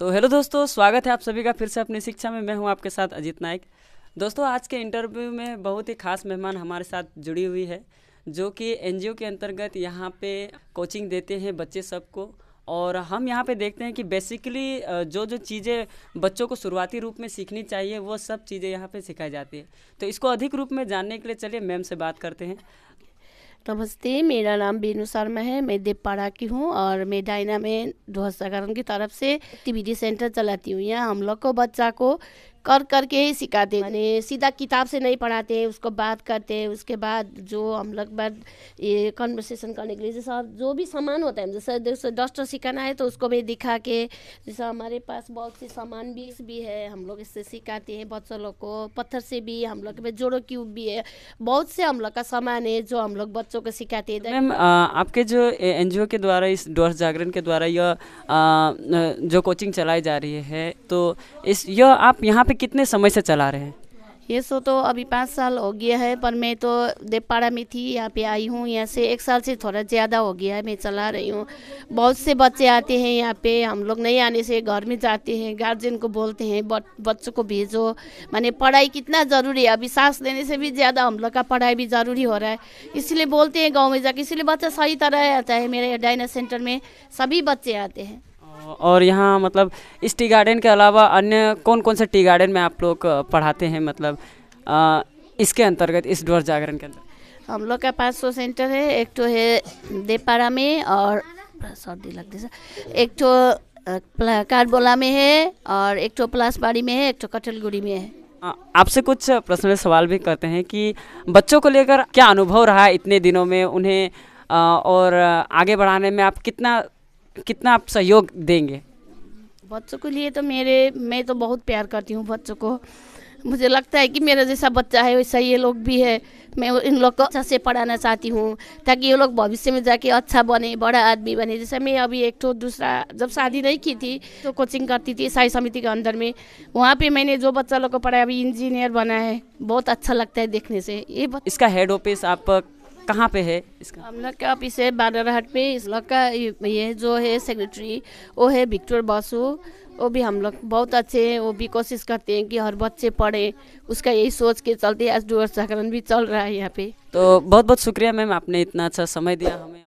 तो हेलो दोस्तों स्वागत है आप सभी का फिर से अपनी शिक्षा में मैं हूं आपके साथ अजीत नायक दोस्तों आज के इंटरव्यू में बहुत ही खास मेहमान हमारे साथ जुड़ी हुई है जो कि एनजीओ के अंतर्गत यहाँ पे कोचिंग देते हैं बच्चे सबको और हम यहाँ पे देखते हैं कि बेसिकली जो जो चीज़ें बच्चों को शुरुआती रूप में सीखनी चाहिए वो सब चीज़ें यहाँ पे सिखाई जाती है तो इसको अधिक रूप में जानने के लिए चलिए मैम से बात करते हैं नमस्ते मेरा नाम बेनू शर्मा है मैं देवपाड़ा की हूँ और मैं डायना में ध्वजाकरण की तरफ से गतिविधि सेंटर चलाती हूँ यहाँ हम लोग को बच्चा को कर करके ही सिखाते हैं सीधा किताब से नहीं पढ़ाते हैं उसको बात करते हैं उसके बाद जो हम लोग बाद ये कन्वर्सेशन करने के लिए जैसा जो भी सामान होता है जैसे जैसे डस्टर सिखाना है तो उसको भी दिखा के जैसे हमारे पास बहुत से सामान भी भी है हम लोग इससे सिखाते हैं बच्चों लोग को पत्थर से भी हम लोग के पास जोड़ो क्यूब भी है बहुत से हम लोग का सामान है जो हम लोग बच्चों को सिखाते हैं मैम आपके जो एन के द्वारा इस डोर जागरण के द्वारा यह जो कोचिंग चलाई जा रही है तो इस यह आप यहाँ पे कितने समय से चला रहे हैं ये सो तो अभी पाँच साल हो गया है पर मैं तो देवपाड़ा में थी यहाँ पे आई हूँ यहाँ से एक साल से थोड़ा ज़्यादा हो गया है मैं चला रही हूँ बहुत से बच्चे आते हैं यहाँ पे हम लोग नहीं आने से घर में जाते हैं गार्जियन को बोलते हैं बच्चों को भेजो माने पढ़ाई कितना ज़रूरी है अभी सांस लेने से भी ज़्यादा हम लोग का पढ़ाई भी ज़रूरी हो रहा है इसलिए बोलते हैं गाँव में जाके इसलिए बच्चा सही तरह आता है मेरे डाइना सेंटर में सभी बच्चे आते हैं और यहाँ मतलब इस टी गार्डन के अलावा अन्य कौन कौन से टी गार्डन में आप लोग पढ़ाते हैं मतलब आ, इसके अंतर्गत इस डोर जागरण के अंदर हम लोग का पाँच सौ सेंटर है एक तो है देपारा में और सर्दी लगती है एक तो कारबोला में है और एक तो प्लासबाड़ी में है एक तो कटलगुड़ी में है आपसे कुछ पर्सनल सवाल भी करते हैं कि बच्चों को लेकर क्या अनुभव रहा इतने दिनों में उन्हें और आगे बढ़ाने में आप कितना कितना आप सहयोग देंगे बच्चों के लिए तो मेरे मैं तो बहुत प्यार करती हूँ बच्चों को मुझे लगता है कि मेरा जैसा बच्चा है वैसा ये लोग भी है मैं इन लोग को अच्छा से पढ़ाना चाहती हूँ ताकि ये लोग भविष्य में जाके अच्छा बने बड़ा आदमी बने जैसे मैं अभी एक तो दूसरा जब शादी नहीं की थी तो कोचिंग करती थी ईसाई समिति के अंदर में वहाँ पे मैंने जो बच्चा लोग को पढ़ाया अभी इंजीनियर बना है बहुत अच्छा लगता है देखने से ये इसका हेड ऑफिस आप कहाँ पे है इसका हम लोग का ऑफिस है बानारहाट में इस लोग का ये जो है सेक्रेटरी वो है विक्टर बासु वो भी हम लोग बहुत अच्छे हैं वो भी कोशिश करते हैं कि हर बच्चे पढ़े उसका यही सोच के चलते आज डुअर जागरण भी चल रहा है यहाँ पे तो बहुत बहुत शुक्रिया मैम आपने इतना अच्छा समय दिया हमें